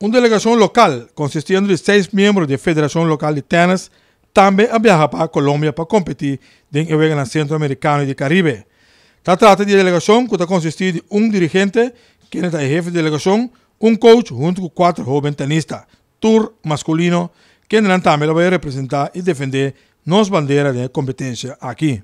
Una delegación local, consistiendo de seis miembros de Federación Local de Tennis, también viaja para a para competir en el centro Centroamericano y Caribe. Se trata de delegación que está un de un dirigente, que el jefe de delegación, un coach, junto con cuatro jóvenes tenistas, tour masculino, lo va a representar y defender las banderas de competencia aquí.